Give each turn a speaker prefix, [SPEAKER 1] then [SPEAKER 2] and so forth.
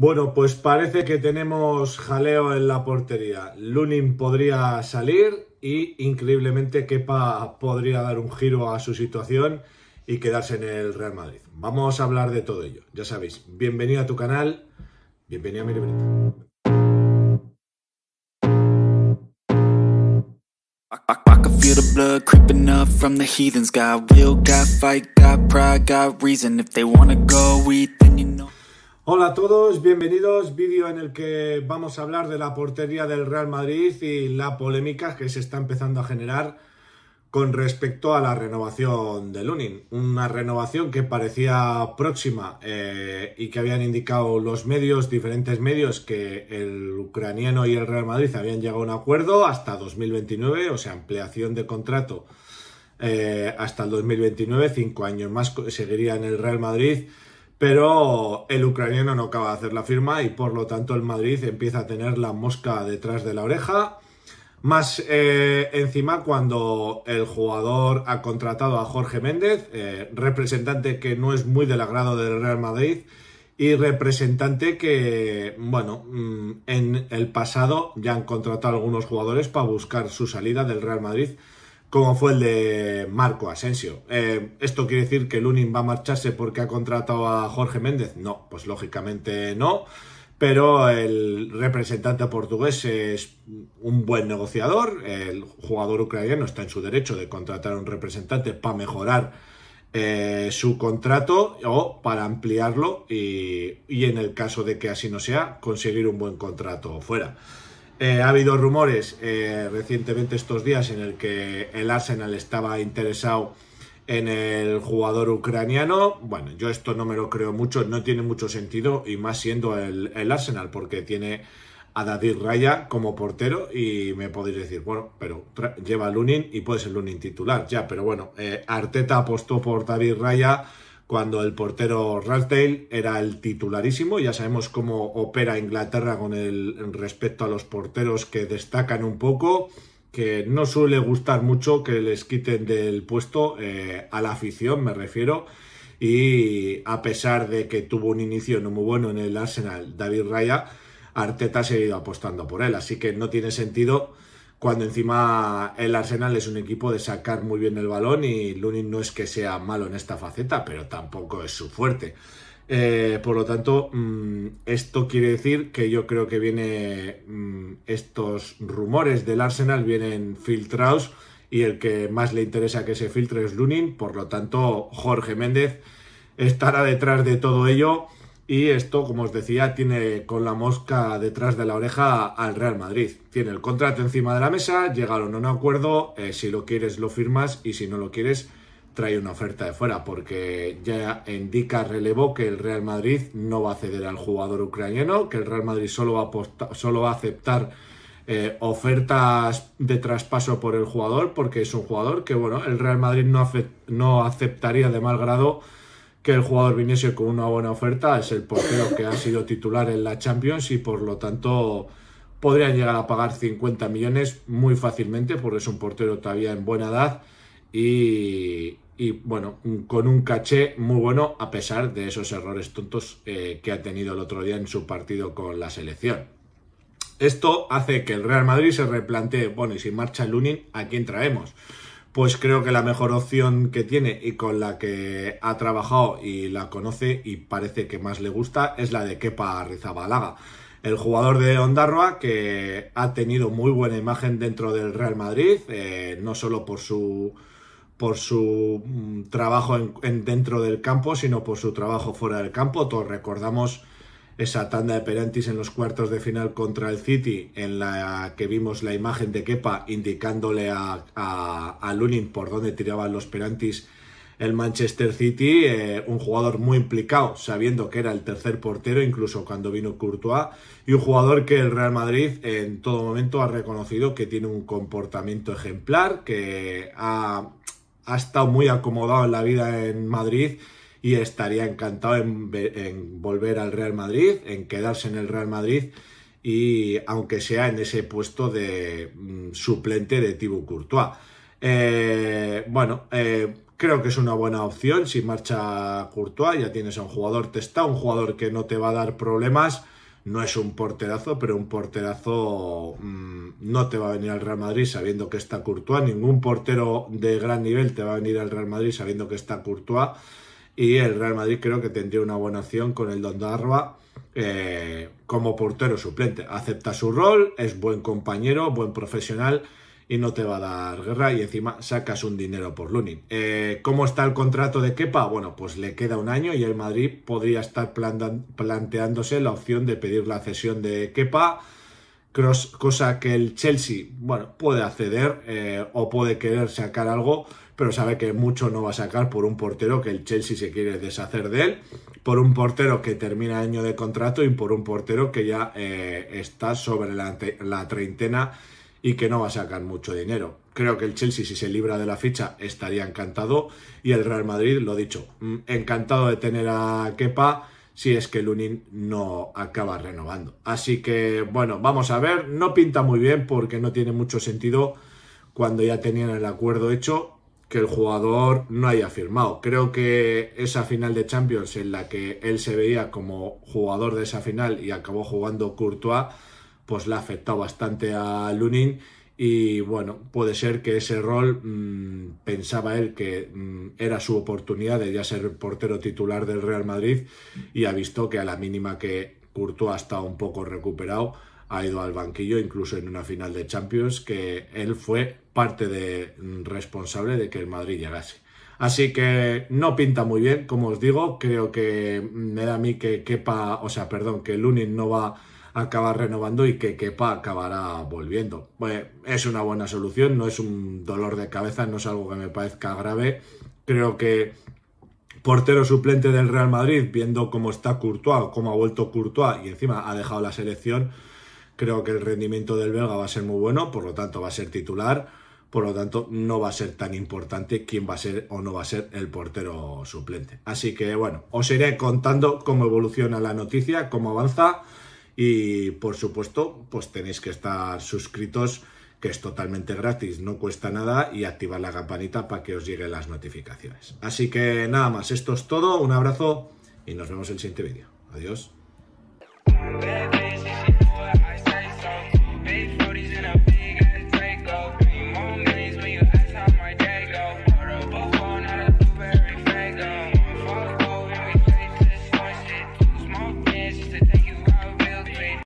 [SPEAKER 1] Bueno, pues parece que tenemos jaleo en la portería. Lunin podría salir y increíblemente Kepa podría dar un giro a su situación y quedarse en el Real Madrid. Vamos a hablar de todo ello. Ya sabéis, bienvenido a tu canal, bienvenido a mi libreta. Hola a todos, bienvenidos. Vídeo en el que vamos a hablar de la portería del Real Madrid y la polémica que se está empezando a generar con respecto a la renovación de Lunin. Una renovación que parecía próxima eh, y que habían indicado los medios, diferentes medios, que el ucraniano y el Real Madrid habían llegado a un acuerdo hasta 2029, o sea, ampliación de contrato eh, hasta el 2029, cinco años más seguiría en el Real Madrid pero el ucraniano no acaba de hacer la firma y por lo tanto el Madrid empieza a tener la mosca detrás de la oreja. Más eh, encima cuando el jugador ha contratado a Jorge Méndez, eh, representante que no es muy del agrado del Real Madrid y representante que, bueno, mm, en el pasado ya han contratado a algunos jugadores para buscar su salida del Real Madrid como fue el de Marco Asensio. Eh, ¿Esto quiere decir que Lunin va a marcharse porque ha contratado a Jorge Méndez? No, pues lógicamente no. Pero el representante portugués es un buen negociador. El jugador ucraniano está en su derecho de contratar a un representante para mejorar eh, su contrato o para ampliarlo y en el caso de que así no sea, conseguir un buen contrato fuera. Eh, ha habido rumores eh, recientemente estos días en el que el Arsenal estaba interesado en el jugador ucraniano. Bueno, yo esto no me lo creo mucho, no tiene mucho sentido y más siendo el, Arsenal porque tiene a David Raya como portero y me podéis decir, bueno, pero lleva Lunin y puede ser Lunin titular, ya, pero bueno, eh, Arteta apostó por David Raya cuando el portero Rasdale era el titularísimo. Ya sabemos cómo opera Inglaterra con el respecto a los porteros que destacan un poco, que no suele gustar mucho que les quiten del puesto eh, a la afición, me refiero. Y a pesar de que tuvo un inicio no muy bueno en el Arsenal, David Raya, Arteta ha seguido apostando por él. Así que no tiene sentido cuando encima el Arsenal es un equipo de sacar muy bien el balón y Lunin no es que sea malo en esta faceta, pero tampoco es su fuerte. Eh, por lo tanto, mm, esto quiere decir que yo creo que vienen mm, estos rumores del Arsenal vienen filtrados y el que más le interesa que se filtre es Lunin. Por lo tanto, Jorge Méndez estará detrás de todo ello y esto, como os decía, tiene con la mosca detrás de la oreja al Real Madrid. Tiene el contrato encima de la mesa, llegaron a un acuerdo, eh, si lo quieres lo firmas y si no lo quieres trae una oferta de fuera, porque ya indica relevo que el Real Madrid no va a ceder al jugador ucraniano, que el Real Madrid solo va a, solo va a aceptar eh, ofertas de traspaso por el jugador, porque es un jugador que, bueno, el Real Madrid no, no aceptaría de mal grado que el jugador viniese con una buena oferta, es el portero que ha sido titular en la Champions y por lo tanto podrían llegar a pagar 50 millones muy fácilmente porque es un portero todavía en buena edad y, bueno, con un caché muy bueno a pesar de esos errores tontos eh, que ha tenido el otro día en su partido con la selección. Esto hace que el Real Madrid se replantee, bueno, y si marcha Lunin, ¿a quién traemos? pues creo que la mejor opción que tiene y con la que ha trabajado y la conoce y parece que más le gusta es la de Kepa Rizabalaga. El jugador de Ondarroa que ha tenido muy buena imagen dentro del Real Madrid, eh, no solo por su, por su mm, trabajo dentro del campo, sino por su trabajo fuera del campo. Todos recordamos esa tanda de Perantis en los cuartos de final contra el City, en la que vimos la imagen de Kepa indicándole a, a, por dónde tiraban los Perantis el Manchester City, eh, un jugador muy implicado, sabiendo que era el tercer portero, incluso cuando vino Courtois, y un jugador que el Real Madrid en todo momento ha reconocido que tiene un comportamiento ejemplar, que ha, ha estado muy acomodado en la vida en Madrid estaría encantado en, volver al Real Madrid, en quedarse en el Real Madrid y aunque sea en ese puesto de mm, suplente de Thibaut Courtois. Eh, bueno, eh, creo que es una buena opción si marcha Courtois, ya tienes a un jugador testado, un jugador que no te va a dar problemas, no es un porterazo, pero un porterazo mm, no te va a venir al Real Madrid sabiendo que está Courtois, ningún portero de gran nivel te va a venir al Real Madrid sabiendo que está Courtois y el Real Madrid creo que tendría una buena opción con el Don eh, como portero suplente. Acepta su rol, es buen compañero, buen profesional y no te va a dar guerra y encima sacas un dinero por Lunin. Eh, ¿Cómo está el contrato de Kepa? Bueno, pues le queda un año y el Madrid podría estar planteándose la opción de pedir la cesión de Kepa cosa que el Chelsea, bueno, puede acceder eh, o puede querer sacar algo, pero sabe que mucho no va a sacar por un portero que el Chelsea se quiere deshacer de él, por un portero que termina año de contrato y por un portero que ya eh, está sobre la, la treintena y que no va a sacar mucho dinero. Creo que el Chelsea, si se libra de la ficha, estaría encantado. Y el Real Madrid, lo dicho, mm, encantado de tener a Kepa si es que Lunin no acaba renovando. Así que, bueno, vamos a ver. No pinta muy bien porque no tiene mucho sentido cuando ya tenían el acuerdo hecho que el jugador no haya firmado. Creo que esa final de Champions en la que él se veía como jugador de esa final y acabó jugando Courtois, pues le ha afectado bastante a Lunin y bueno, puede ser que ese rol mm, pensaba él que mm, era su oportunidad de ya ser portero titular del Real Madrid y ha visto que a la mínima que Courtois ha estado un poco recuperado, ha ido al banquillo, incluso en una final de Champions, que él fue parte de, mm, responsable de que el Madrid llegase. Así que no pinta muy bien, como os digo, creo que me da a mí que quepa o sea, perdón, que Lunin no va acaba renovando y que quepa acabará volviendo. Bueno, pues, es una buena solución, no es un dolor de cabeza, no es algo que me parezca grave. Creo que portero suplente del Real Madrid, viendo cómo está Courtois, cómo ha vuelto Courtois y encima ha dejado la selección, creo que el rendimiento del belga va a ser muy bueno, por lo tanto va a ser titular, por lo tanto no va a ser tan importante quién va a ser o no va a ser el portero suplente. Así que bueno, os iré contando cómo evoluciona la noticia, cómo avanza. Y por supuesto, pues tenéis que estar suscritos, que es totalmente gratis, no cuesta nada, y activar la campanita para que os lleguen las notificaciones. Así que nada más, esto es todo, un abrazo y nos vemos en el siguiente vídeo. Adiós.